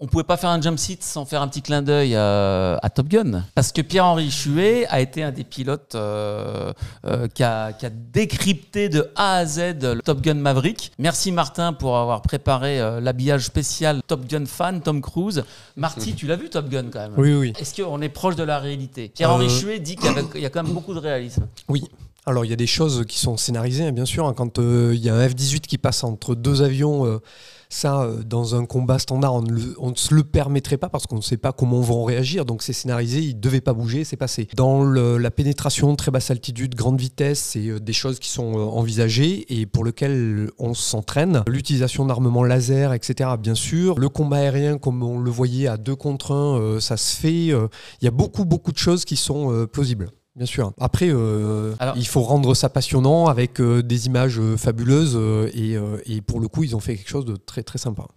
on pouvait pas faire un jump seat sans faire un petit clin d'œil à, Top Gun. Parce que Pierre-Henri Chouet a été un des pilotes euh, euh, qui, a, décrypté de A à Z le Top Gun Maverick. Merci Martin pour avoir préparé euh, l'habillage spécial Top Gun fan, Tom Cruise. Marty, tu l'as vu Top Gun quand même Oui, oui. Est-ce qu'on est proche de la réalité Pierre-Henri Chuet dit qu'il y a quand même beaucoup de réalisme. Oui, alors il y a des choses qui sont scénarisées, hein, bien sûr. Hein. quand euh, il y a un F-18 qui passe entre deux avions, euh, ça, euh, dans un combat standard, on ne, se le permettrait pas parce qu'on ne sait pas comment vont réagir. Donc c'est scénarisé, il ne devait pas bouger, c'est passé. Dans la pénétration, très basse altitude, grande vitesse, c'est des choses qui sont envisagées et pour lesquelles on s'entraîne. L'utilisation d'armements laser, etc., bien sûr. Le combat aérien, comme on le voyait à deux contre un, ça se fait. Il y a beaucoup, beaucoup de choses qui sont plausibles. Bien sûr. Après, euh, il faut rendre ça passionnant avec euh, des images euh, fabuleuses et, et, pour le coup, ils ont fait quelque chose de très très sympa.